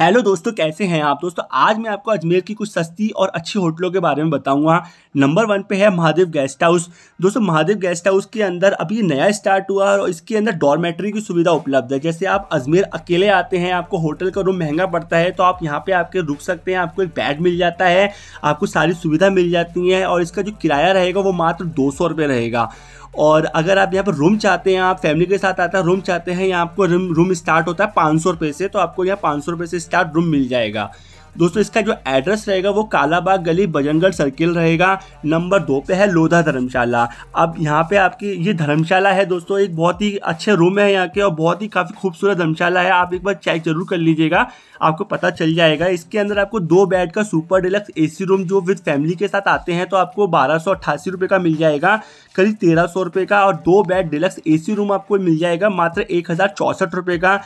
hello दोस्तों कैसे हैं आप दोस्तों आज मैं आपको अजमेर की कुछ सस्ती और अच्छी होटलों के बारे में बताऊंगा नंबर वन पे है महादेव गेस्ट हाउस दोस्तों महादेव गेस्ट हाउस के अंदर अभी नया स्टार्ट हुआ है और इसके अंदर डॉर्मेट्री की सुविधा उपलब्ध है जैसे आप अजमेर अकेले आते हैं आपको होटल का रूम महंगा पड़ता है तो आप यहाँ पर आपके रुक सकते हैं आपको एक बेड मिल जाता है आपको सारी सुविधा मिल जाती है और इसका जो किराया रहेगा वो मात्र दो रहेगा और अगर आप यहाँ पर रूम चाहते हैं आप फैमिली के साथ आता है रूम चाहते हैं यहाँ आपको रूम रूम स्टार्ट होता है पाँच सौ रुपये से तो आपको यहाँ पाँच सौ रुपये से स्टार्ट रूम मिल जाएगा दोस्तों इसका जो एड्रेस रहेगा वो कालाबाग गली बजनगढ़ सर्किल रहेगा नंबर दो पे है लोधा धर्मशाला अब यहाँ पे आपकी ये धर्मशाला है दोस्तों एक बहुत ही अच्छे रूम है यहाँ के और बहुत ही काफ़ी खूबसूरत धर्मशाला है आप एक बार चेक जरूर कर लीजिएगा आपको पता चल जाएगा इसके अंदर आपको दो बेड का सुपर डिलक्स ए रूम जो विद फैमिली के साथ आते हैं तो आपको बारह सौ अट्ठासी रुपये का मिल जाएगा करीब तेरह सौ रुपये का और दो बेड डिलक्स ए रूम आपको मिल जाएगा मात्र एक हज़ार रुपये का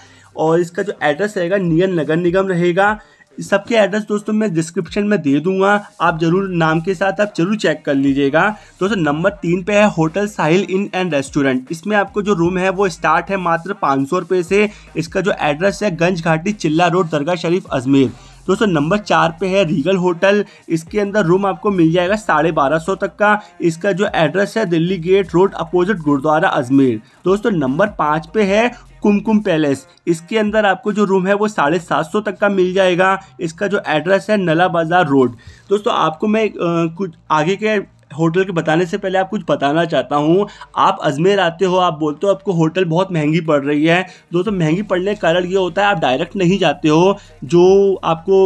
और इसका जो एड्रेस रहेगा नियन नगर निगम रहेगा सबके एड्रेस दोस्तों मैं डिस्क्रिप्शन में दे दूंगा आप जरूर नाम के साथ आप जरूर चेक कर लीजिएगा दोस्तों नंबर तीन पे है hotel Sahil inn and restaurant इसमें आपको जो रूम है वो स्टार्ट है मात्र पाँच सौ रुपये से इसका जो एड्रेस है गंज घाटी चिल्ला रोड दरगाह शरीफ अजमेर दोस्तों नंबर चार पे है रीगल होटल इसके अंदर रूम आपको मिल जाएगा साढ़े बारह सौ तक का इसका जो एड्रेस है Delhi gate road opposite gurdwara Ajmer दोस्तों नंबर पाँच पे है कुमकुम पैलेस इसके अंदर आपको जो रूम है वो साढ़े सात सौ तक का मिल जाएगा इसका जो एड्रेस है नला बाज़ार रोड दोस्तों आपको मैं कुछ आगे के होटल के बताने से पहले आप कुछ बताना चाहता हूँ आप अजमेर आते हो आप बोलते हो आपको होटल बहुत महंगी पड़ रही है दोस्तों महंगी पड़ने का कारण ये होता है आप डायरेक्ट नहीं जाते हो जो आपको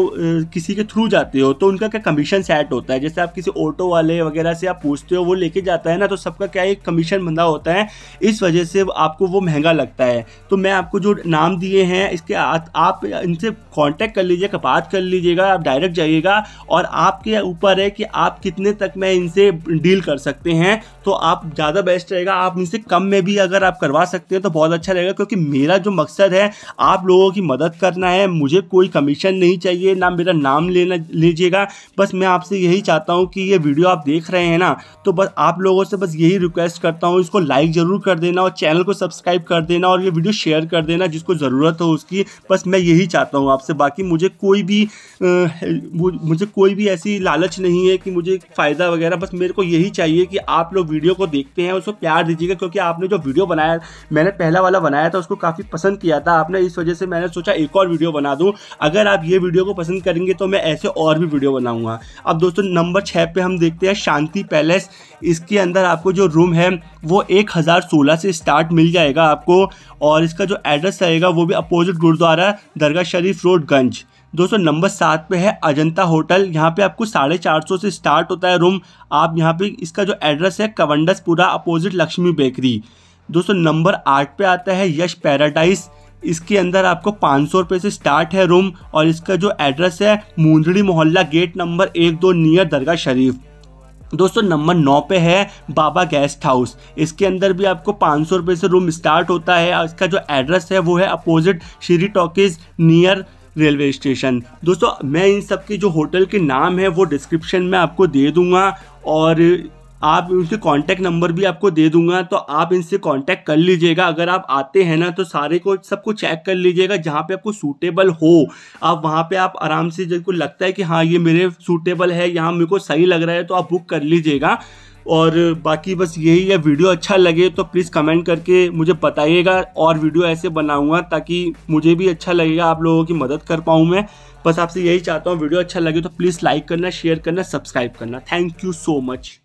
किसी के थ्रू जाते हो तो उनका क्या कमीशन सेट होता है जैसे आप किसी ऑटो वाले वगैरह से आप पूछते हो वो लेके जाता है ना तो सबका क्या एक कमीशन बंदा होता है इस वजह से आपको वो महंगा लगता है तो मैं आपको जो नाम दिए हैं इसके आप इनसे कॉन्टैक्ट कर लीजिएगा बात कर लीजिएगा आप डायरेक्ट जाइएगा और आपके ऊपर है कि आप कितने तक मैं इनसे डील कर सकते हैं तो आप ज़्यादा बेस्ट रहेगा आप इनसे कम में भी अगर आप करवा सकते हैं तो बहुत अच्छा रहेगा क्योंकि मेरा जो मकसद है आप लोगों की मदद करना है मुझे कोई कमीशन नहीं चाहिए ना मेरा नाम लेना लीजिएगा बस मैं आपसे यही चाहता हूँ कि ये वीडियो आप देख रहे हैं ना तो बस आप लोगों से बस यही रिक्वेस्ट करता हूँ इसको लाइक ज़रूर कर देना और चैनल को सब्सक्राइब कर देना और ये वीडियो शेयर कर देना जिसको ज़रूरत हो उसकी बस मैं यही चाहता हूँ आपसे बाकी मुझे कोई भी मुझे कोई भी ऐसी लालच नहीं है कि मुझे फ़ायदा वगैरह बस मैं मेरे को यही चाहिए कि आप लोग वीडियो को देखते हैं उसको प्यार दीजिएगा क्योंकि आपने जो वीडियो बनाया मैंने पहला वाला बनाया था उसको काफ़ी पसंद किया था आपने इस वजह से मैंने सोचा एक और वीडियो बना दूँ अगर आप ये वीडियो को पसंद करेंगे तो मैं ऐसे और भी वीडियो बनाऊँगा अब दोस्तों नंबर छः पर हम देखते हैं शांति पैलेस इसके अंदर आपको जो रूम है वो एक हज़ार सोलह से स्टार्ट मिल जाएगा आपको और इसका जो एड्रेस रहेगा वो भी अपोजिट गुरुद्वारा दरगाह शरीफ रोड गंज दोस्तों नंबर सात पे है अजंता होटल यहाँ पे आपको साढ़े चार सौ से स्टार्ट होता है रूम आप यहाँ पे इसका जो एड्रेस है कवंडसपुरा अपोजिट लक्ष्मी बेकरी दोस्तों नंबर आठ पे आता है यश पैराडाइज इसके अंदर आपको पाँच सौ रुपये से स्टार्ट है रूम और इसका जो एड्रेस है मुंदड़ी मोहल्ला गेट नंबर एक दो नियर दरगाह शरीफ दोस्तों नंबर नौ पे है बाबा गेस्ट हाउस इसके अंदर भी आपको पाँच सौ रुपये से रूम स्टार्ट होता है और इसका जो एड्रेस है वो है opposite Shri talkies near railway station दोस्तों मैं इन सब के जो होटल के नाम है वो डिस्क्रिप्शन में आपको दे दूंगा और आप उनके कांटेक्ट नंबर भी आपको दे दूंगा तो आप इनसे कांटेक्ट कर लीजिएगा अगर आप आते हैं ना तो सारे को सबको चेक कर लीजिएगा जहाँ पे आपको सूटेबल हो आप वहाँ पे आप आराम से जिनको लगता है कि हाँ ये मेरे सूटेबल है यहाँ मेरे को सही लग रहा है तो आप बुक कर लीजिएगा और बाकी बस यही है वीडियो अच्छा लगे तो प्लीज़ कमेंट करके मुझे बताइएगा और वीडियो ऐसे बनाऊँगा ताकि मुझे भी अच्छा लगेगा आप लोगों की मदद कर पाऊँ मैं बस आपसे यही चाहता हूँ वीडियो अच्छा लगे तो प्लीज़ लाइक करना शेयर करना सब्सक्राइब करना थैंक यू सो मच